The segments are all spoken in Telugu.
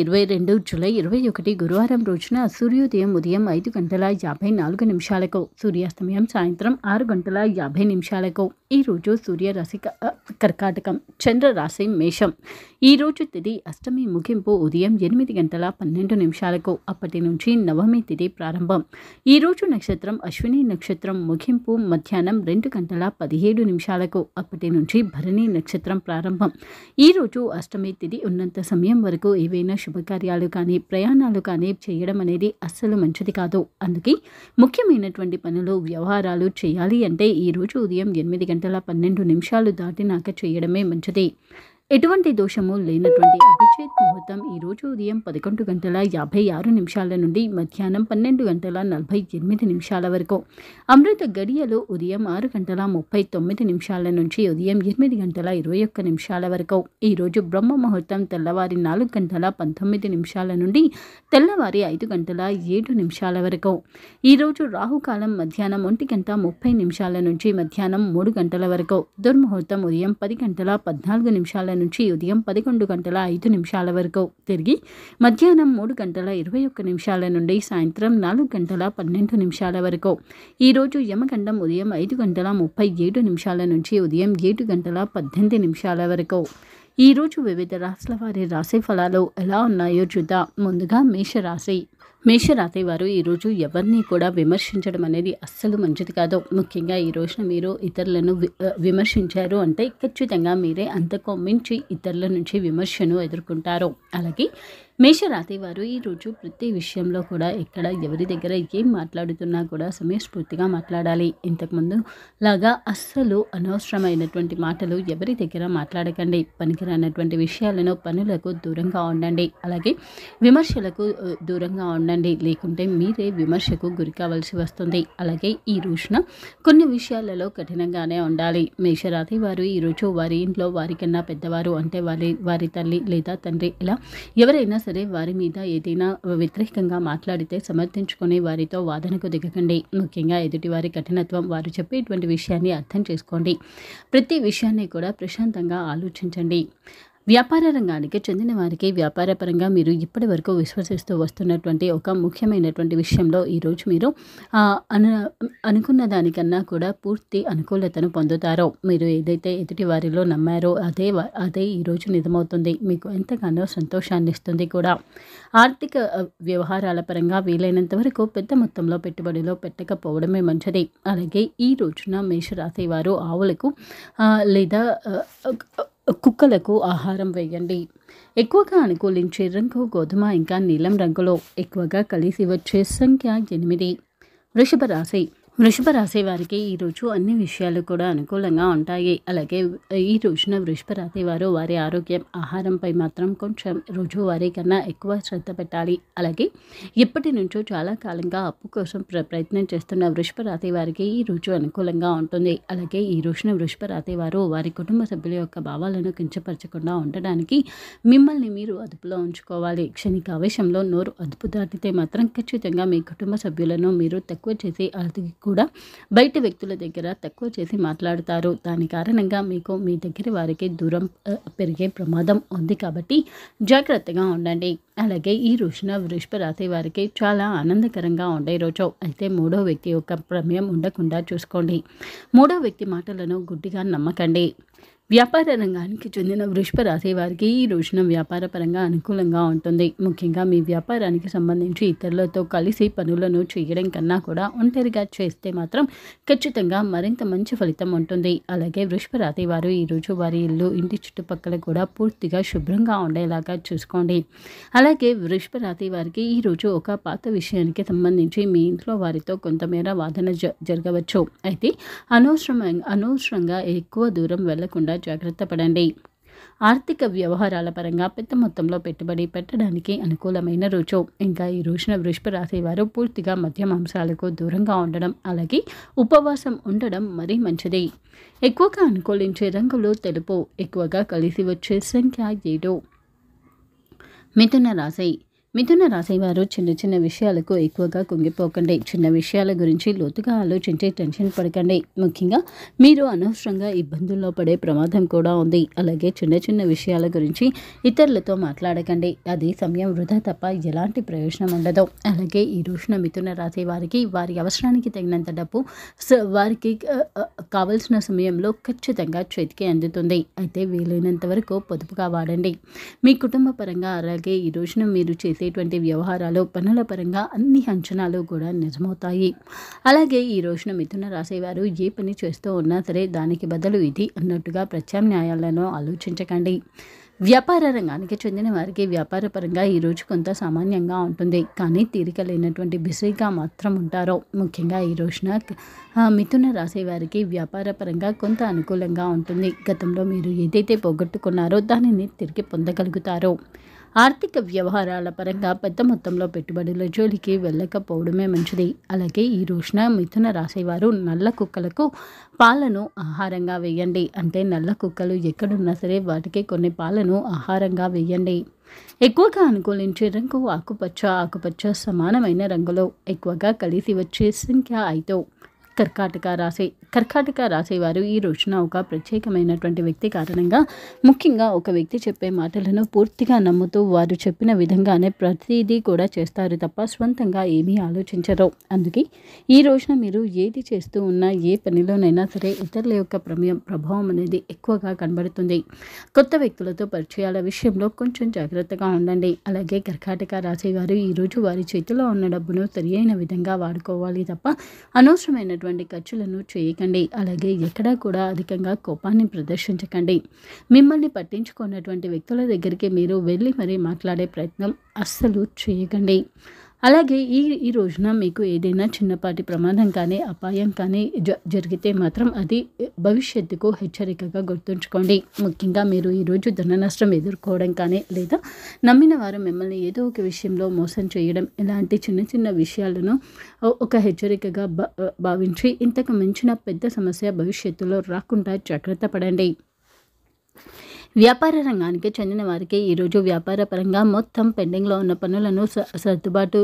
ఇరవై రెండు జూలై ఇరవై ఒకటి గురువారం రోజున సూర్యోదయం ఉదయం ఐదు గంటల యాభై నాలుగు నిమిషాలకు సూర్యాస్తమయం సాయంత్రం ఆరు గంటల యాభై నిమిషాలకు ఈరోజు సూర్యరాశి కర్కాటకం చంద్రరాశి మేషం ఈరోజు తిది అష్టమి ముగింపు ఉదయం ఎనిమిది గంటల పన్నెండు నిమిషాలకు అప్పటి నుంచి నవమి తిది ప్రారంభం ఈరోజు నక్షత్రం అశ్విని నక్షత్రం ముగింపు మధ్యాహ్నం రెండు గంటల పదిహేడు నిమిషాలకు అప్పటి నుంచి భరణి నక్షత్రం ప్రారంభం ఈరోజు అష్టమి తిది ఉన్నంత సమయం వరకు ఏవైనా శుభకార్యాలు కానీ ప్రయాణాలు కానీ చేయడం అనేది అస్సలు మంచిది కాదు అందుకే ముఖ్యమైనటువంటి పనులు వ్యవహారాలు చేయాలి అంటే ఈరోజు ఉదయం ఎనిమిది గంటల గంటల పన్నెండు నిమిషాలు దాటినాక చేయడమే మంచిది ఎటువంటి దోషము లేనటువంటి అభిషేక్ ముహూర్తం ఈరోజు ఉదయం పదకొండు గంటల యాభై ఆరు నిమిషాల నుండి మధ్యాహ్నం పన్నెండు గంటల నలభై ఎనిమిది నిమిషాల వరకు అమృత గడియలు ఉదయం ఆరు గంటల ముప్పై తొమ్మిది నిమిషాల నుంచి ఉదయం ఎనిమిది గంటల ఇరవై ఒక్క నిమిషాల వరకు ఈరోజు బ్రహ్మ ముహూర్తం తెల్లవారి నాలుగు గంటల పంతొమ్మిది నిమిషాల నుండి తెల్లవారి ఐదు గంటల ఏడు నిమిషాల వరకు ఈరోజు రాహుకాలం మధ్యాహ్నం ఒంటి గంట ముప్పై నిమిషాల నుంచి మధ్యాహ్నం మూడు గంటల వరకు దుర్ముహూర్తం ఉదయం పది గంటల పద్నాలుగు నిమిషాల నుంచి ఉదయం పదకొండు గంటల ఐదు నిమిషాల వరకు తిరిగి మధ్యాహ్నం మూడు గంటల ఇరవై ఒక్క నిమిషాల నుండి సాయంత్రం నాలుగు గంటల పన్నెండు నిమిషాల వరకు ఈరోజు యమగండం ఉదయం ఐదు గంటల ముప్పై ఏడు నిమిషాల నుంచి ఉదయం ఏడు గంటల పద్దెనిమిది నిమిషాల వరకు ఈరోజు వివిధ రాశుల వారి రాశి ఫలాలు ఎలా ఉన్నాయో చూద్దాం ముందుగా మేషరాశి మేషరాతి వారు ఈరోజు ఎవరిని కూడా విమర్శించడం అనేది అస్సలు మంచిది కాదు ముఖ్యంగా ఈ రోజున మీరు ఇతరులను విమర్శించారు అంటే ఖచ్చితంగా మీరే అంతకు మించి ఇతరుల నుంచి విమర్శను ఎదుర్కొంటారు అలాగే మేషరాతి వారు ఈరోజు ప్రతి విషయంలో కూడా ఎక్కడ ఎవరి దగ్గర ఏం మాట్లాడుతున్నా కూడా సమయస్ఫూర్తిగా మాట్లాడాలి ఇంతకుముందు లాగా అస్సలు అనవసరమైనటువంటి మాటలు ఎవరి దగ్గర మాట్లాడకండి పనికిరానటువంటి విషయాలను పనులకు దూరంగా ఉండండి అలాగే విమర్శలకు దూరంగా ఉండండి లేకుంటే మీరే విమర్శకు గురి కావాల్సి వస్తుంది అలాగే ఈ రోజున కొన్ని విషయాలలో కఠినంగానే ఉండాలి మేషరాతి వారు ఈరోజు వారి ఇంట్లో వారికన్నా పెద్దవారు అంటే వారి వారి తల్లి లేదా తండ్రి ఇలా ఎవరైనా సరే వారి మీద ఏదైనా వ్యతిరేకంగా మాట్లాడితే సమర్థించుకుని వారితో వాదనకు దిగకండి ముఖ్యంగా ఎదుటివారి కఠినత్వం వారు చెప్పేటువంటి విషయాన్ని అర్థం చేసుకోండి ప్రతి విషయాన్ని కూడా ప్రశాంతంగా ఆలోచించండి వ్యాపార రంగానికి చెందిన వారికి వ్యాపారపరంగా మీరు ఇప్పటి వరకు విశ్వసిస్తూ వస్తున్నటువంటి ఒక ముఖ్యమైనటువంటి విషయంలో ఈరోజు మీరు అను అనుకున్న దానికన్నా కూడా పూర్తి అనుకూలతను పొందుతారో మీరు ఏదైతే ఎదుటి వారిలో నమ్మారో అదే అదే ఈరోజు నిజమవుతుంది మీకు ఎంతగానో సంతోషాన్ని ఇస్తుంది కూడా ఆర్థిక వ్యవహారాల పరంగా వీలైనంత వరకు పెద్ద మొత్తంలో పెట్టుబడిలో పెట్టకపోవడమే మంచిది అలాగే ఈ రోజున మేషరాశి వారు ఆవులకు లేదా కుక్కలకు ఆహారం వేయండి ఎక్కువగా అనుకూలించే రంగు గోధుమ ఇంకా నీలం రంగులో ఎక్కువగా కలిసి వచ్చే సంఖ్య ఎనిమిది వృషభ రాశి వృషభ రాశి వారికి ఈరోజు అన్ని విషయాలు కూడా అనుకూలంగా ఉంటాయి అలాగే ఈ రోజున వృషభ రాశి వారు వారి ఆరోగ్యం ఆహారంపై మాత్రం కొంచెం వారి కన్నా ఎక్కువ శ్రద్ధ పెట్టాలి అలాగే ఇప్పటి నుంచో చాలా కాలంగా అప్పు కోసం ప్రయత్నం చేస్తున్న వృషభ రాశి వారికి ఈ రోజు అనుకూలంగా ఉంటుంది అలాగే ఈ రోజున వృషభ రాశి వారు వారి కుటుంబ సభ్యుల యొక్క భావాలను కించపరచకుండా ఉండడానికి మిమ్మల్ని మీరు అదుపులో ఉంచుకోవాలి క్షణిక ఆవేశంలో నోరు అదుపు దాటితే మాత్రం ఖచ్చితంగా మీ కుటుంబ సభ్యులను మీరు తక్కువ చేసి ఆర్థిక కూడా బయట వ్యక్తుల దగ్గర తక్కువ చేసి మాట్లాడతారు దాని కారణంగా మీకు మీ దగ్గర వారికి దూరం పెరిగే ప్రమాదం ఉంది కాబట్టి జాగ్రత్తగా ఉండండి అలాగే ఈ రోజున వృషభ రాశి వారికి చాలా ఆనందకరంగా ఉండే రోజు అయితే మూడో వ్యక్తి యొక్క ప్రమేయం ఉండకుండా చూసుకోండి మూడో వ్యక్తి మాటలను గుడ్డిగా నమ్మకండి వ్యాపార రంగానికి చెందిన వృషభ రాశి వారికి ఈ రోజున వ్యాపార పరంగా అనుకూలంగా ఉంటుంది ముఖ్యంగా మీ వ్యాపారానికి సంబంధించి ఇతరులతో కలిసి పనులను చేయడం కన్నా కూడా ఒంటరిగా చేస్తే మాత్రం ఖచ్చితంగా మరింత మంచి ఫలితం ఉంటుంది అలాగే వృషభ రాశి వారు ఈరోజు వారి ఇల్లు ఇంటి చుట్టుపక్కల కూడా పూర్తిగా శుభ్రంగా ఉండేలాగా చూసుకోండి అలాగే వృషభ రాశి వారికి ఈరోజు ఒక పాత విషయానికి సంబంధించి మీ ఇంట్లో వారితో కొంతమేర వాదన జరగవచ్చు అయితే అనవసరంగా అనవసరంగా ఎక్కువ దూరం వెళ్లకుండా జాగ్రత్త పడండి ఆర్థిక వ్యవహారాల పరంగా పెద్ద మొత్తంలో పెట్టుబడి పెట్టడానికి అనుకూలమైన రోజు ఇంకా ఈ రోజున వృషభ రాశి వారు పూర్తిగా మద్యమాంసాలకు దూరంగా ఉండడం అలాగే ఉపవాసం ఉండడం మరీ మంచిది ఎక్కువగా అనుకూలించే రంగులు తెలుపు ఎక్కువగా కలిసి వచ్చే సంఖ్య ఏడు మిథున రాశి మిథున రాసేవారు చిన్న చిన్న విషయాలకు ఎక్కువగా కుంగిపోకండి చిన్న విషయాల గురించి లోతుగా ఆలోచించి టెన్షన్ పడకండి ముఖ్యంగా మీరు అనవసరంగా ఇబ్బందుల్లో పడే ప్రమాదం కూడా ఉంది అలాగే చిన్న చిన్న విషయాల గురించి ఇతరులతో మాట్లాడకండి అది సమయం వృధా తప్ప ఎలాంటి ప్రయోజనం ఉండదు అలాగే ఈ రోజున మిథున రాశి వారికి వారి అవసరానికి తగినంత డబ్బు వారికి కావలసిన సమయంలో ఖచ్చితంగా చేతికి అందుతుంది అయితే వీలైనంత వరకు పొదుపుగా వాడండి మీ కుటుంబ పరంగా అలాగే ఈ రోజున మీరు చేసే చేసేటువంటి వ్యవహారాలు పనుల పరంగా అన్ని అంచనాలు కూడా నిజమవుతాయి అలాగే ఈ రోజున మిథున రాసేవారు ఏ పని చేస్తూ ఉన్నా సరే దానికి బదులు ఇది అన్నట్టుగా ప్రత్యామ్నాయాలను ఆలోచించకండి వ్యాపార రంగానికి చెందిన వారికి వ్యాపారపరంగా ఈరోజు కొంత సామాన్యంగా ఉంటుంది కానీ తీరిక లేనటువంటి బిజీగా మాత్రం ఉంటారు ముఖ్యంగా ఈ రోజున మిథున రాసే వారికి వ్యాపారపరంగా కొంత అనుకూలంగా ఉంటుంది గతంలో మీరు ఏదైతే పోగొట్టుకున్నారో దానిని తిరిగి పొందగలుగుతారు ఆర్థిక వ్యవహారాల పరంగా పెద్ద మొత్తంలో పెట్టుబడుల జోలికి వెళ్ళకపోవడమే మంచిది అలాగే ఈ రోజున మిథున రాసేవారు నల్ల కుక్కలకు పాలను ఆహారంగా వేయండి అంటే నల్ల కుక్కలు ఎక్కడున్నా సరే వాటికి కొన్ని పాలను ఆహారంగా వేయండి ఎక్కువగా అనుకూలించే రంగు ఆకుపచ్చ ఆకుపచ్చ సమానమైన రంగులో ఎక్కువగా కలిసి వచ్చే సంఖ్య అయితే కర్కాటక రాశి కర్కాటక రాశి వారు ఈ రోజున ఒక ప్రత్యేకమైనటువంటి వ్యక్తి కారణంగా ముఖ్యంగా ఒక వ్యక్తి చెప్పే మాటలను పూర్తిగా నమ్ముతూ వారు చెప్పిన విధంగానే ప్రతిదీ కూడా చేస్తారు తప్ప స్వంతంగా ఏమీ ఆలోచించరు అందుకే ఈ రోజున మీరు ఏది చేస్తూ ఉన్నా ఏ పనిలోనైనా సరే ఇతరుల యొక్క ప్రమేయం ప్రభావం అనేది ఎక్కువగా కనబడుతుంది కొత్త వ్యక్తులతో పరిచయాల విషయంలో కొంచెం జాగ్రత్తగా ఉండండి అలాగే కర్కాటక రాశి వారు ఈరోజు వారి చేతిలో ఉన్న డబ్బును సరియైన విధంగా వాడుకోవాలి తప్ప అనవసరమైన అనవసరమైనటువంటి ఖర్చులను చేయకండి అలాగే ఎక్కడా కూడా అధికంగా కోపాన్ని ప్రదర్శించకండి మిమ్మల్ని పట్టించుకున్నటువంటి వ్యక్తుల దగ్గరికి మీరు వెళ్ళి మరీ మాట్లాడే ప్రయత్నం అస్సలు చేయకండి అలాగే ఈ ఈ రోజున మీకు ఏదైనా చిన్నపాటి ప్రమాదం కానీ అపాయం కానీ జ జరిగితే మాత్రం అది భవిష్యత్తుకు హెచ్చరికగా గుర్తుంచుకోండి ముఖ్యంగా మీరు ఈరోజు ధన నష్టం ఎదుర్కోవడం కానీ లేదా నమ్మిన వారు మిమ్మల్ని ఏదో ఒక విషయంలో మోసం చేయడం ఇలాంటి చిన్న చిన్న విషయాలను ఒక హెచ్చరికగా భావించి ఇంతకు మించిన పెద్ద సమస్య భవిష్యత్తులో రాకుండా జాగ్రత్త పడండి వ్యాపార రంగానికి చెందిన వారికి ఈరోజు వ్యాపార పరంగా మొత్తం పెండింగ్లో ఉన్న పనులను సర్దుబాటు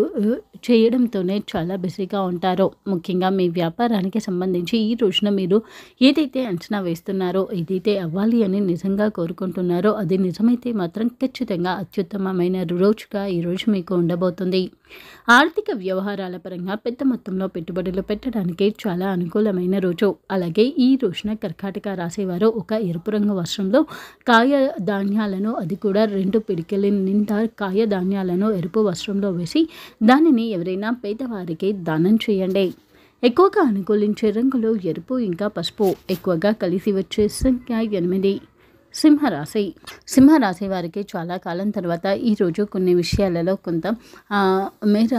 చేయడంతోనే చాలా బిజీగా ఉంటారో ముఖ్యంగా మీ వ్యాపారానికి సంబంధించి ఈ రోజున మీరు ఏదైతే అంచనా వేస్తున్నారో ఏదైతే అవ్వాలి అని నిజంగా కోరుకుంటున్నారో అది నిజమైతే మాత్రం ఖచ్చితంగా అత్యుత్తమమైన రోజుగా ఈరోజు మీకు ఉండబోతుంది ఆర్థిక వ్యవహారాల పరంగా పెద్ద మొత్తంలో పెట్టుబడులు పెట్టడానికి చాలా అనుకూలమైన రోజు అలాగే ఈ రోజున కర్కాటక రాసేవారు ఒక ఎరుపు రంగు వర్షంలో కాయ ధాన్యాలను అది కూడా రెండు పిడికెల నిండా కాయ ధాన్యాలను ఎరుపు వస్త్రంలో వేసి దానిని ఎవరైనా పేదవారికి దానం చేయండి ఎక్కువగా అనుకూలించే రంగులు ఎరుపు ఇంకా పసుపు ఎక్కువగా కలిసి వచ్చే సంఖ్య ఎనిమిది సింహరాశి సింహరాశి వారికి చాలా కాలం తర్వాత ఈరోజు కొన్ని విషయాలలో కొంత మేర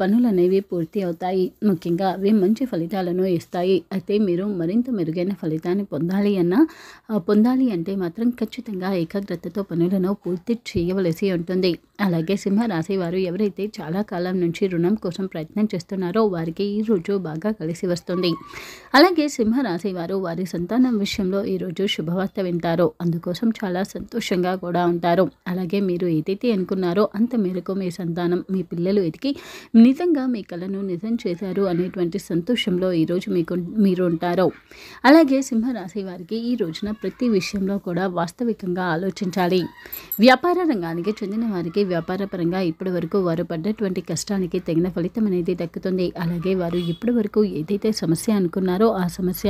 పనులు అనేవి పూర్తి అవుతాయి ముఖ్యంగా అవి మంచి ఫలితాలను ఇస్తాయి అయితే మీరు మరింత మెరుగైన ఫలితాన్ని పొందాలి అన్న పొందాలి అంటే మాత్రం ఖచ్చితంగా ఏకాగ్రతతో పనులను పూర్తి చేయవలసి ఉంటుంది అలాగే సింహరాశి వారు ఎవరైతే చాలా కాలం నుంచి రుణం కోసం ప్రయత్నం చేస్తున్నారో వారికి ఈరోజు బాగా కలిసి వస్తుంది అలాగే సింహరాశి వారు వారి సంతానం విషయంలో ఈరోజు శుభవార్త వింటారు అందుకోసం చాలా సంతోషంగా కూడా ఉంటారు అలాగే మీరు ఏదైతే అనుకున్నారో అంత మేరకు మీ సంతానం మీ పిల్లలు ఎదిగి నిజంగా మీ కళను నిజం చేశారు అనేటువంటి సంతోషంలో ఈరోజు మీకు మీరు ఉంటారు అలాగే సింహరాశి వారికి ఈ రోజున ప్రతి విషయంలో కూడా వాస్తవికంగా ఆలోచించాలి వ్యాపార రంగానికి చెందిన వారికి వ్యాపారపరంగా ఇప్పటి వరకు వారు పడ్డటువంటి కష్టానికి తగిన ఫలితం అనేది దక్కుతుంది అలాగే వారు ఇప్పటి వరకు ఏదైతే సమస్య అనుకున్నారో ఆ సమస్య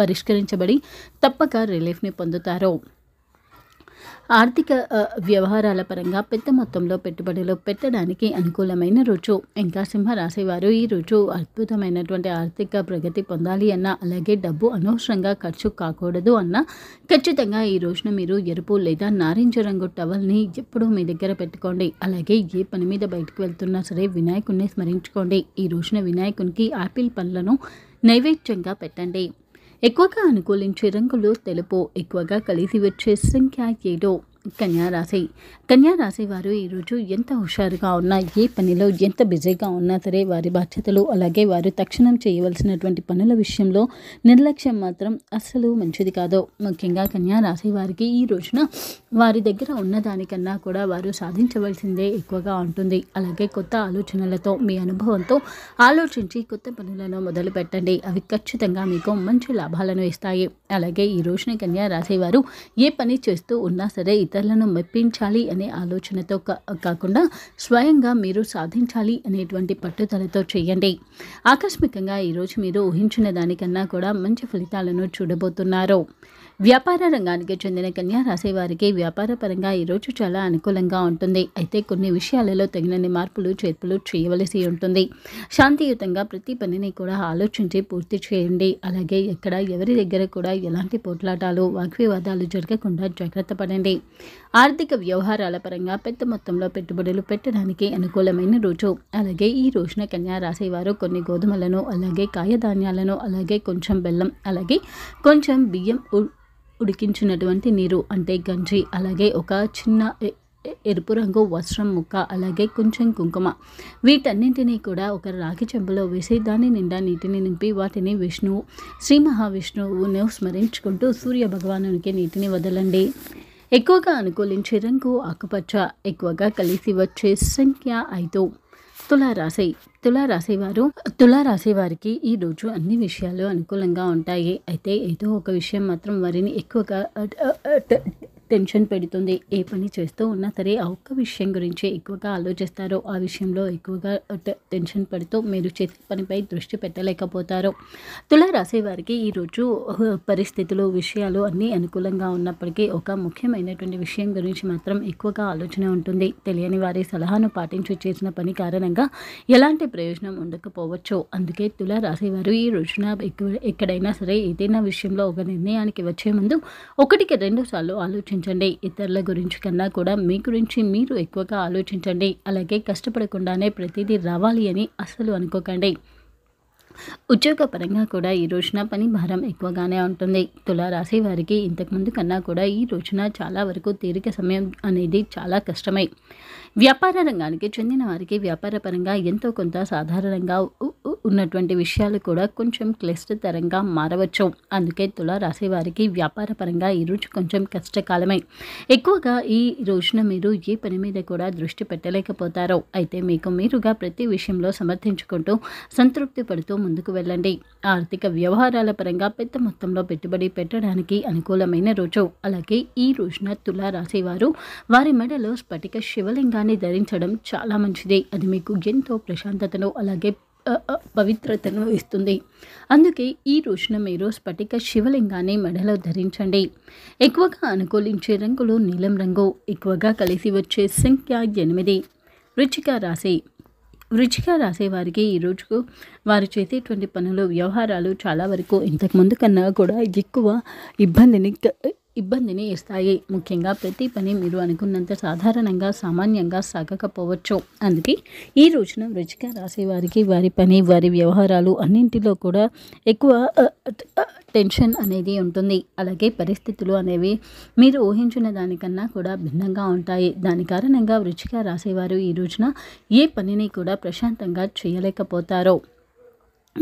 పరిష్కరించబడి తప్పక రిలీఫ్ని పొందుతారు ఆర్థిక వ్యవహారాల పరంగా పెద్ద మొత్తంలో పెట్టుబడులు పెట్టడానికి అనుకూలమైన రుచు ఇంకా సింహ రాసేవారు ఈ రుచు అద్భుతమైనటువంటి ఆర్థిక ప్రగతి పొందాలి అన్న అలాగే డబ్బు అనవసరంగా ఖర్చు కాకూడదు అన్న ఖచ్చితంగా ఈ రోజున మీరు ఎరుపు లేదా నారింజ రంగు టవల్ని ఎప్పుడూ మీ దగ్గర పెట్టుకోండి అలాగే ఏ పని మీద బయటకు వెళ్తున్నా సరే వినాయకుడిని స్మరించుకోండి ఈ రోజున వినాయకునికి ఆపిల్ పండ్లను నైవేద్యంగా పెట్టండి ఎక్కువగా అనుకూలించే రంగులు తెలుపు ఎక్కువగా కలిసి వచ్చే సంఖ్య ఏడో కన్యా రాశి కన్యా రాశి వారు ఈరోజు ఎంత హుషారుగా ఉన్నా ఏ పనిలో ఎంత బిజీగా ఉన్నా సరే వారి బాధ్యతలు అలాగే వారు తక్షణం చేయవలసినటువంటి పనుల విషయంలో నిర్లక్ష్యం మాత్రం అస్సలు మంచిది కాదు ముఖ్యంగా రాశి వారికి ఈ రోజున వారి దగ్గర ఉన్నదానికన్నా కూడా వారు సాధించవలసిందే ఎక్కువగా ఉంటుంది అలాగే కొత్త ఆలోచనలతో మీ అనుభవంతో ఆలోచించి కొత్త పనులను మొదలు పెట్టండి అవి ఖచ్చితంగా మీకు మంచి లాభాలను ఇస్తాయి అలాగే ఈ రోజున రాశి వారు ఏ పని చేస్తూ ఉన్నా సరే ఇతరులను మెప్పించాలి అనే ఆలోచనతో కాకుండా స్వయంగా మీరు సాధించాలి అనేటువంటి పట్టుదలతో చేయండి ఆకస్మికంగా ఈరోజు మీరు ఊహించిన దానికన్నా కూడా మంచి ఫలితాలను చూడబోతున్నారు వ్యాపార రంగానికి చెందిన కన్యా రాసేవారికి వ్యాపారపరంగా ఈరోజు చాలా అనుకూలంగా ఉంటుంది అయితే కొన్ని విషయాలలో తగినన్ని మార్పులు చేర్పులు చేయవలసి ఉంటుంది శాంతియుతంగా ప్రతి పనిని కూడా ఆలోచించి పూర్తి చేయండి అలాగే ఎక్కడ ఎవరి దగ్గర కూడా ఎలాంటి పోట్లాటాలు వాగ్వివాదాలు జరగకుండా జాగ్రత్త పడండి ఆర్థిక వ్యవహారాల పరంగా పెద్ద మొత్తంలో పెట్టుబడులు పెట్టడానికి అనుకూలమైన రోజు అలాగే ఈ రోజున కన్యా రాసేవారు కొన్ని గోధుమలను అలాగే కాయధాన్యాలను అలాగే కొంచెం బెల్లం అలాగే కొంచెం బియ్యం ఉడికించినటువంటి నీరు అంటే గంజి అలాగే ఒక చిన్న ఎరుపు రంగు వస్త్రం ముక్క అలాగే కొంచెం కుంకుమ వీటన్నింటినీ కూడా ఒక రాగి చెంపలో వేసి దాని నిండా నీటిని నింపి వాటిని విష్ణువు శ్రీ మహావిష్ణువును స్మరించుకుంటూ సూర్య భగవానునికి నీటిని వదలండి ఎక్కువగా అనుకూలించే రంగు ఆకుపచ్చ ఎక్కువగా కలిసి వచ్చే సంఖ్య ఐదు తులారాశి తులారాశివారు వారు తులారాశి వారికి ఈరోజు అన్ని విషయాలు అనుకూలంగా ఉంటాయి అయితే ఏదో ఒక విషయం మాత్రం వారిని ఎక్కువగా టెన్షన్ పెడుతుంది ఏ పని చేస్తూ ఉన్నా సరే ఆ ఒక్క విషయం గురించి ఎక్కువగా ఆలోచిస్తారో ఆ విషయంలో ఎక్కువగా టెన్షన్ పెడుతూ మీరు చేసే పనిపై దృష్టి పెట్టలేకపోతారు తులారాశి వారికి ఈరోజు పరిస్థితులు విషయాలు అన్నీ అనుకూలంగా ఉన్నప్పటికీ ఒక ముఖ్యమైనటువంటి విషయం గురించి మాత్రం ఎక్కువగా ఆలోచన ఉంటుంది తెలియని వారి సలహాను పాటించి చేసిన పని కారణంగా ఎలాంటి ప్రయోజనం ఉండకపోవచ్చు అందుకే తులారాశి వారు ఈ రోజున ఎక్కువ ఎక్కడైనా సరే ఏదైనా విషయంలో ఒక నిర్ణయానికి వచ్చే ముందు ఒకటికి రెండు సార్లు ఆలోచించి ఆలోచించండి ఇతరుల గురించి కన్నా కూడా మీ గురించి మీరు ఎక్కువగా ఆలోచించండి అలాగే కష్టపడకుండానే ప్రతిదీ రావాలి అని అస్సలు అనుకోకండి ఉద్యోగపరంగా కూడా ఈ రోజున పని భారం ఎక్కువగానే ఉంటుంది తులారాశి వారికి ఇంతకుముందు కన్నా కూడా ఈ రోజున చాలా వరకు తీరిక సమయం అనేది చాలా కష్టమై వ్యాపార రంగానికి చెందిన వారికి వ్యాపారపరంగా ఎంతో కొంత సాధారణంగా ఉన్నటువంటి విషయాలు కూడా కొంచెం క్లిష్టతరంగా మారవచ్చు అందుకే తులారాశి వారికి వ్యాపారపరంగా ఈరోజు కొంచెం కష్టకాలమే ఎక్కువగా ఈ రోజున మీరు ఏ పని మీద కూడా దృష్టి పెట్టలేకపోతారో అయితే మీకు మీరుగా ప్రతి విషయంలో సమర్థించుకుంటూ సంతృప్తి పడుతూ ముందుకు వెళ్ళండి ఆర్థిక వ్యవహారాల పరంగా పెద్ద మొత్తంలో పెట్టుబడి పెట్టడానికి అనుకూలమైన రోజు అలాగే ఈ రోజున తులా రాసేవారు వారి మెడలో స్ఫటిక శివలింగాన్ని ధరించడం చాలా మంచిది అది మీకు ఎంతో ప్రశాంతతను అలాగే పవిత్రతను ఇస్తుంది అందుకే ఈ రోజున మీరు స్ఫటిక శివలింగాన్ని మెడలో ధరించండి ఎక్కువగా అనుకూలించే రంగులు నీలం రంగు ఎక్కువగా కలిసి వచ్చే సంఖ్య ఎనిమిది రుచిక రాశి రుచిగా రాసేవారికి ఈ రోజుకు వారు చేసేటువంటి పనులు వ్యవహారాలు చాలా వరకు ఇంతకుముందు కన్నా కూడా ఎక్కువ ఇబ్బందిని ఇబ్బందిని ఇస్తాయి ముఖ్యంగా ప్రతి పని మీరు అనుకున్నంత సాధారణంగా సామాన్యంగా సాగకపోవచ్చు అందుకే ఈ రోజున వృచ్చిక రాసే వారికి వారి పని వారి వ్యవహారాలు అన్నింటిలో కూడా ఎక్కువ టెన్షన్ అనేది ఉంటుంది అలాగే పరిస్థితులు అనేవి మీరు ఊహించిన దానికన్నా కూడా భిన్నంగా ఉంటాయి దాని కారణంగా వృచ్చిక రాసేవారు ఈ రోజున ఏ పనిని కూడా ప్రశాంతంగా చేయలేకపోతారు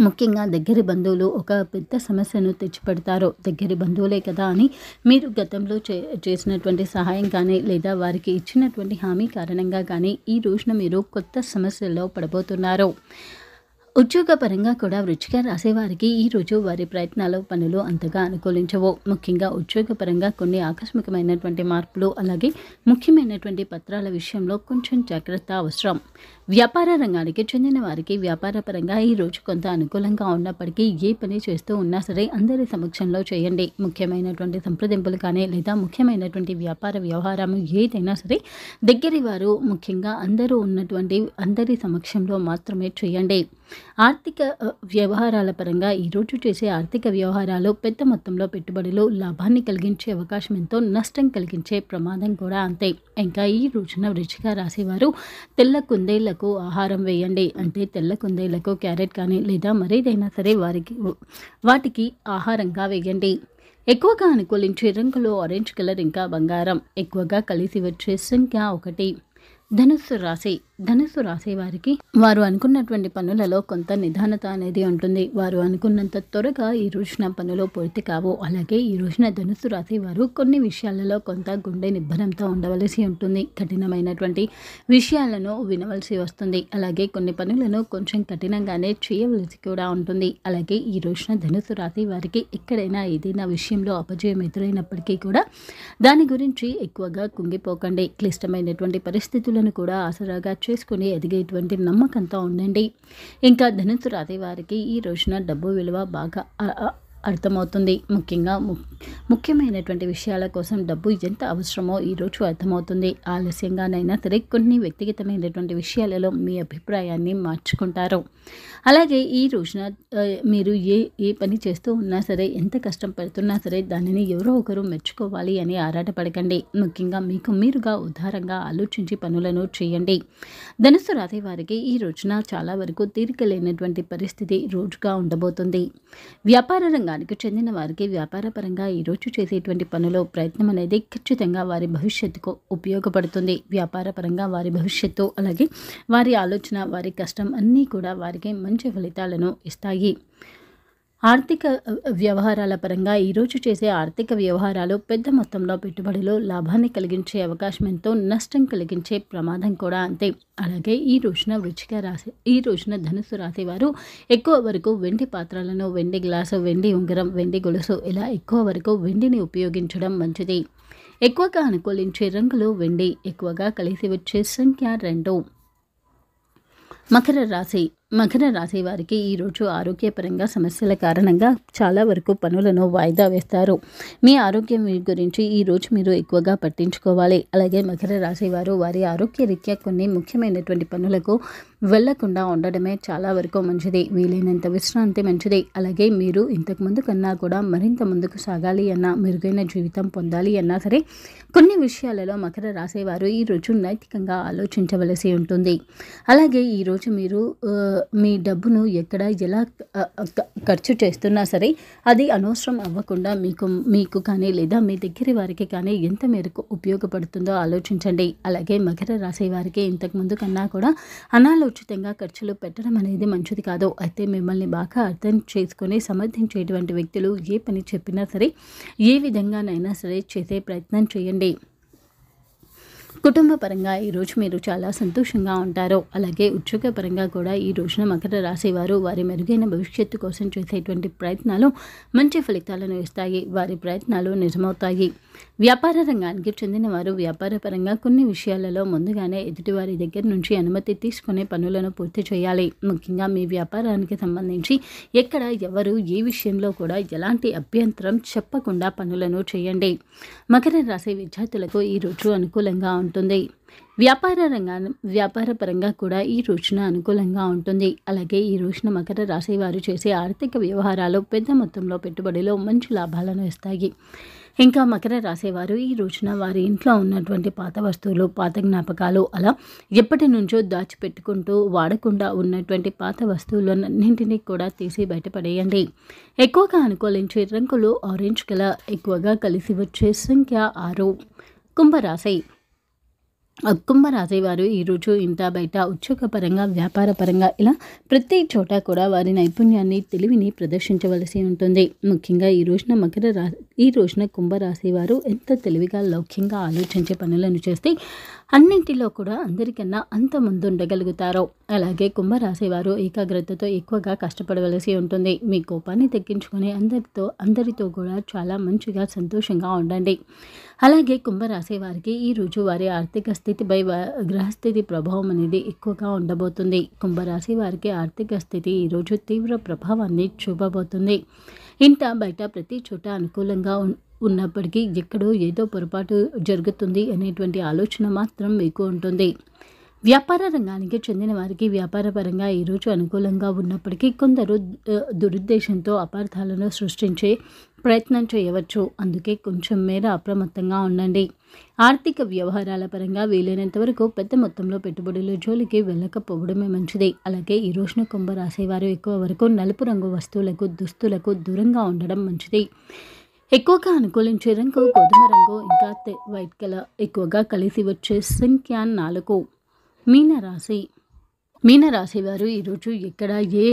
ముఖ్యంగా దగ్గరి బంధువులు ఒక పెద్ద సమస్యను తెచ్చిపెడతారు దగ్గరి బంధువులే కదా అని మీరు గతంలో చే చేసినటువంటి సహాయం కానీ లేదా వారికి ఇచ్చినటువంటి హామీ కారణంగా కానీ ఈ రోజున మీరు కొత్త సమస్యల్లో పడబోతున్నారు ఉద్యోగపరంగా కూడా వృచ్చిగా రాసేవారికి ఈరోజు వారి ప్రయత్నాలు పనులు అంతగా అనుకూలించవు ముఖ్యంగా ఉద్యోగపరంగా కొన్ని ఆకస్మికమైనటువంటి మార్పులు అలాగే ముఖ్యమైనటువంటి పత్రాల విషయంలో కొంచెం జాగ్రత్త అవసరం వ్యాపార రంగానికి చెందిన వారికి వ్యాపార ఈ ఈరోజు కొంత అనుకూలంగా ఉన్నప్పటికీ ఏ పని చేస్తూ ఉన్నా సరే అందరి సమక్షంలో చేయండి ముఖ్యమైనటువంటి సంప్రదింపులు కానీ లేదా ముఖ్యమైనటువంటి వ్యాపార వ్యవహారం ఏదైనా సరే దగ్గరి వారు ముఖ్యంగా అందరూ ఉన్నటువంటి అందరి సమక్షంలో మాత్రమే చేయండి ఆర్థిక వ్యవహారాల పరంగా ఈరోజు చేసే ఆర్థిక వ్యవహారాలు పెద్ద మొత్తంలో పెట్టుబడులు లాభాన్ని కలిగించే అవకాశం ఎంతో నష్టం కలిగించే ప్రమాదం కూడా అంతే ఇంకా ఈ రోజున రుచిగా రాసేవారు తెల్ల కుందేళ్ళ కుందేళ్లకు ఆహారం వేయండి అంటే తెల్ల కుందేళ్లకు క్యారెట్ కానీ లేదా మరేదైనా సరే వారికి వాటికి ఆహారంగా వేయండి ఎక్కువగా అనుకూలించే రంగులు ఆరెంజ్ కలర్ ఇంకా బంగారం ఎక్కువగా కలిసి వచ్చే సంఖ్య ఒకటి ధనుస్సు రాశి ధనుసు రాసేవారికి వారికి వారు అనుకున్నటువంటి పనులలో కొంత నిదానత అనేది ఉంటుంది వారు అనుకున్నంత త్వరగా ఈ రోజున పనులు పూర్తి కావు అలాగే ఈ రోజున ధనుసు రాశి వారు కొన్ని విషయాలలో కొంత గుండె నిబ్బరంతో ఉండవలసి ఉంటుంది కఠినమైనటువంటి విషయాలను వినవలసి వస్తుంది అలాగే కొన్ని పనులను కొంచెం కఠినంగానే చేయవలసి కూడా ఉంటుంది అలాగే ఈ రోజున ధనుసు రాసేవారికి వారికి ఎక్కడైనా ఏదైనా విషయంలో అపజయం ఎదురైనప్పటికీ కూడా దాని గురించి ఎక్కువగా కుంగిపోకండి క్లిష్టమైనటువంటి పరిస్థితులను కూడా ఆసరాగా చేసుకుని ఎదిగేటువంటి నమ్మకంతో ఉండండి ఇంకా ధనుసు రాతి వారికి ఈ రోజున డబ్బు విలువ బాగా అర్థమవుతుంది ముఖ్యంగా ముఖ్యమైనటువంటి విషయాల కోసం డబ్బు ఎంత అవసరమో ఈరోజు అర్థమవుతుంది ఆలస్యంగానైనా సరే కొన్ని వ్యక్తిగతమైనటువంటి విషయాలలో మీ అభిప్రాయాన్ని మార్చుకుంటారు అలాగే ఈ రోజున మీరు ఏ ఏ పని చేస్తూ ఉన్నా సరే ఎంత కష్టం పడుతున్నా సరే దానిని ఎవరో ఒకరు మెచ్చుకోవాలి అని ఆరాటపడకండి ముఖ్యంగా మీకు మీరుగా ఉదారంగా ఆలోచించి పనులను చేయండి ధనుసు రాసే వారికి ఈ రోజున చాలా వరకు తీరిక లేనటువంటి పరిస్థితి రోజుగా ఉండబోతుంది వ్యాపార రంగం కులానికి చెందిన వారికి వ్యాపారపరంగా ఈరోజు చేసేటువంటి పనులో ప్రయత్నం అనేది ఖచ్చితంగా వారి భవిష్యత్తుకు ఉపయోగపడుతుంది వ్యాపారపరంగా వారి భవిష్యత్తు అలాగే వారి ఆలోచన వారి కష్టం అన్నీ కూడా వారికి మంచి ఫలితాలను ఇస్తాయి ఆర్థిక వ్యవహారాల పరంగా ఈరోజు చేసే ఆర్థిక వ్యవహారాలు పెద్ద మొత్తంలో పెట్టుబడిలో లాభాన్ని కలిగించే అవకాశం ఎంతో నష్టం కలిగించే ప్రమాదం కూడా అంతే అలాగే ఈ రోజున వృచ్చిక రాశి ఈ రోజున ధనుసు రాశి వారు ఎక్కువ వరకు వెండి పాత్రలను వెండి గ్లాసు వెండి ఉంగరం వెండి గొలుసు ఇలా ఎక్కువ వరకు వెండిని ఉపయోగించడం మంచిది ఎక్కువగా అనుకూలించే రంగులు వెండి ఎక్కువగా కలిసి వచ్చే సంఖ్య రెండు మకర రాశి మకర రాశి వారికి ఈరోజు ఆరోగ్యపరంగా సమస్యల కారణంగా చాలా వరకు పనులను వాయిదా వేస్తారు మీ ఆరోగ్యం గురించి ఈరోజు మీరు ఎక్కువగా పట్టించుకోవాలి అలాగే మకర రాశి వారు వారి ఆరోగ్య రీత్యా కొన్ని ముఖ్యమైనటువంటి పనులకు వెళ్లకుండా ఉండడమే చాలా వరకు మంచిది వీలైనంత విశ్రాంతి మంచిది అలాగే మీరు ఇంతకుముందు కన్నా కూడా మరింత ముందుకు సాగాలి అన్నా మెరుగైన జీవితం పొందాలి అన్నా సరే కొన్ని విషయాలలో మకర రాసేవారు ఈ రోజు నైతికంగా ఆలోచించవలసి ఉంటుంది అలాగే ఈరోజు మీరు మీ డబ్బును ఎక్కడ ఎలా ఖర్చు చేస్తున్నా సరే అది అనవసరం అవ్వకుండా మీకు మీకు కానీ లేదా మీ దగ్గర వారికి కానీ ఎంత మేరకు ఉపయోగపడుతుందో ఆలోచించండి అలాగే మకర రాసేవారికి ఇంతకు ఇంతకుముందు కన్నా కూడా అనాలో ఉచితంగా ఖర్చులు పెట్టడం అనేది మంచిది కాదు అయితే మిమ్మల్ని బాగా అర్థం చేసుకుని సమర్థించేటువంటి వ్యక్తులు ఏ పని చెప్పినా సరే ఏ విధంగానైనా సరే చేసే ప్రయత్నం చేయండి కుటుంబ పరంగా ఈరోజు మీరు చాలా సంతోషంగా ఉంటారు అలాగే ఉద్యోగ పరంగా కూడా ఈ రోజున మకర రాశి వారు వారి మెరుగైన భవిష్యత్తు కోసం చేసేటువంటి ప్రయత్నాలు మంచి ఫలితాలను ఇస్తాయి వారి ప్రయత్నాలు నిజమవుతాయి వ్యాపార రంగానికి చెందిన వారు వ్యాపార పరంగా కొన్ని విషయాలలో ముందుగానే ఎదుటివారి దగ్గర నుంచి అనుమతి తీసుకునే పనులను పూర్తి చేయాలి ముఖ్యంగా మీ వ్యాపారానికి సంబంధించి ఎక్కడ ఎవరు ఏ విషయంలో కూడా ఎలాంటి అభ్యంతరం చెప్పకుండా పనులను చేయండి మకర రాశి విద్యార్థులకు ఈరోజు అనుకూలంగా ఉంటుంది ఉంటుంది వ్యాపార రంగాన్ని వ్యాపార పరంగా కూడా ఈ రోజున అనుకూలంగా ఉంటుంది అలాగే ఈ రోజున మకర రాశి వారు చేసే ఆర్థిక వ్యవహారాలు పెద్ద మొత్తంలో పెట్టుబడిలో మంచి లాభాలను ఇస్తాయి ఇంకా మకర రాసేవారు ఈ రోజున వారి ఇంట్లో ఉన్నటువంటి పాత వస్తువులు పాత జ్ఞాపకాలు అలా ఎప్పటి నుంచో దాచిపెట్టుకుంటూ వాడకుండా ఉన్నటువంటి పాత వస్తువులన్నింటినీ కూడా తీసి బయటపడేయండి ఎక్కువగా అనుకూలించే రంగులు ఆరెంజ్ కలర్ ఎక్కువగా కలిసి వచ్చే సంఖ్య ఆరు కుంభరాశి కుంభ రాశి వారు ఈరోజు ఇంత బయట ఉద్యోగ పరంగా వ్యాపార పరంగా ఇలా ప్రతి చోట కూడా వారి నైపుణ్యాన్ని తెలివిని ప్రదర్శించవలసి ఉంటుంది ముఖ్యంగా ఈ రోజున మకర రా ఈ రోజున కుంభరాశి వారు ఎంత తెలివిగా లౌక్యంగా ఆలోచించే పనులను చేస్తే అన్నింటిలో కూడా అందరికన్నా అంత ముందుండగలుగుతారు అలాగే కుంభరాశి వారు ఏకాగ్రతతో ఎక్కువగా కష్టపడవలసి ఉంటుంది మీ కోపాన్ని తగ్గించుకుని అందరితో అందరితో కూడా చాలా మంచిగా సంతోషంగా ఉండండి అలాగే కుంభరాశి వారికి ఈ రోజు వారి ఆర్థిక స్థితిపై గ్రహస్థితి ప్రభావం అనేది ఎక్కువగా ఉండబోతుంది కుంభరాశి వారికి ఆర్థిక స్థితి ఈరోజు తీవ్ర ప్రభావాన్ని చూపబోతుంది ఇంత బయట ప్రతి చోట అనుకూలంగా ఉన్నప్పటికీ ఎక్కడో ఏదో పొరపాటు జరుగుతుంది అనేటువంటి ఆలోచన మాత్రం మీకు ఉంటుంది వ్యాపార రంగానికి చెందిన వారికి వ్యాపారపరంగా ఈరోజు అనుకూలంగా ఉన్నప్పటికీ కొందరు దురుద్దేశంతో అపార్థాలను సృష్టించే ప్రయత్నం చేయవచ్చు అందుకే కొంచెం మేర అప్రమత్తంగా ఉండండి ఆర్థిక వ్యవహారాల పరంగా వీలైనంత వరకు పెద్ద మొత్తంలో పెట్టుబడుల జోలికి వెళ్ళకపోవడమే మంచిది అలాగే ఈ రోజున కుంభ రాసేవారు ఎక్కువ వరకు నలుపు రంగు వస్తువులకు దుస్తులకు దూరంగా ఉండడం మంచిది ఎక్కువగా అనుకూలించే రంగు గోధుమ రంగు ఇంకా వైట్ కలర్ ఎక్కువగా కలిసి వచ్చే సంఖ్య నాలుగు మీనరాశి మీనరాశి వారు ఈరోజు ఎక్కడ ఏ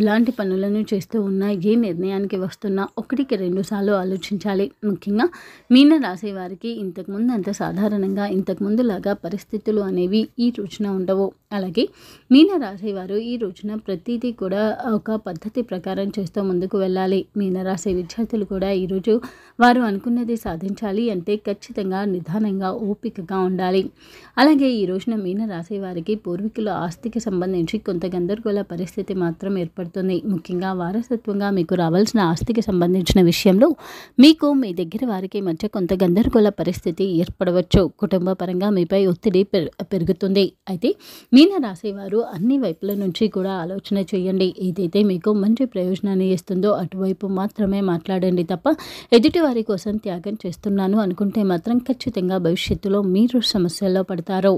ఎలాంటి పనులను చేస్తూ ఉన్నా ఏ నిర్ణయానికి వస్తున్నా ఒకటికి రెండుసార్లు ఆలోచించాలి ముఖ్యంగా మీనరాశి వారికి ఇంతకుముందు అంత సాధారణంగా ఇంతకుముందులాగా పరిస్థితులు అనేవి ఈ రోజున ఉండవు అలాగే మీనరాశి వారు ఈ రోజున ప్రతిదీ కూడా ఒక పద్ధతి ప్రకారం చేస్తూ ముందుకు వెళ్ళాలి మీనరాశి విద్యార్థులు కూడా ఈరోజు వారు అనుకున్నది సాధించాలి అంటే ఖచ్చితంగా నిదానంగా ఓపికగా ఉండాలి అలాగే ఈ రోజున మీనరాశి వారికి పూర్వీకుల ఆస్తికి సంబంధించి కొంత గందరగోళ పరిస్థితి మాత్రం ఏర్పడుతుంది ముఖ్యంగా వారసత్వంగా మీకు రావాల్సిన ఆస్తికి సంబంధించిన విషయంలో మీకు మీ దగ్గర వారికి మధ్య కొంత గందరగోళ పరిస్థితి ఏర్పడవచ్చు కుటుంబ పరంగా మీపై ఒత్తిడి పెరుగుతుంది అయితే మీ రాసేవారు అన్ని వైపుల నుంచి కూడా ఆలోచన చేయండి ఏదైతే మీకు మంచి ప్రయోజనాన్ని ఇస్తుందో అటువైపు మాత్రమే మాట్లాడండి తప్ప ఎదుటి వారి కోసం త్యాగం చేస్తున్నాను అనుకుంటే మాత్రం ఖచ్చితంగా భవిష్యత్తులో మీరు సమస్యల్లో పడతారు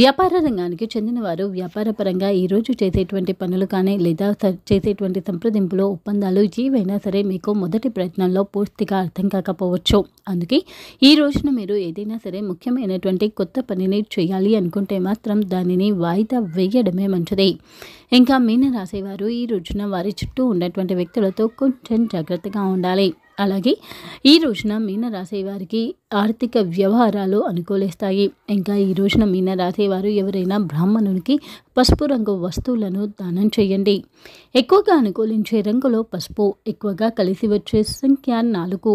వ్యాపార రంగానికి చెందిన వారు పరంగా ఈరోజు చేసేటువంటి పనులు కానీ లేదా చేసేటువంటి సంప్రదింపులు ఒప్పందాలు ఏవైనా సరే మీకు మొదటి ప్రయత్నంలో పూర్తిగా అర్థం కాకపోవచ్చు అందుకే ఈ రోజున మీరు ఏదైనా సరే ముఖ్యమైనటువంటి కొత్త పనిని చేయాలి అనుకుంటే మాత్రం దానిని వాయిదా వేయడమే మంచిది ఇంకా రాసేవారు ఈ రోజున వారి చుట్టూ ఉన్నటువంటి వ్యక్తులతో కొంచెం జాగ్రత్తగా ఉండాలి అలాగే ఈ రోజున మీనరాశి వారికి ఆర్థిక వ్యవహారాలు అనుకూలిస్తాయి ఇంకా ఈ రోజున మీనరాశి వారు ఎవరైనా బ్రాహ్మణునికి పసుపు రంగు వస్తువులను దానం చేయండి ఎక్కువగా అనుకూలించే రంగులో పసుపు ఎక్కువగా కలిసి వచ్చే సంఖ్య నాలుగు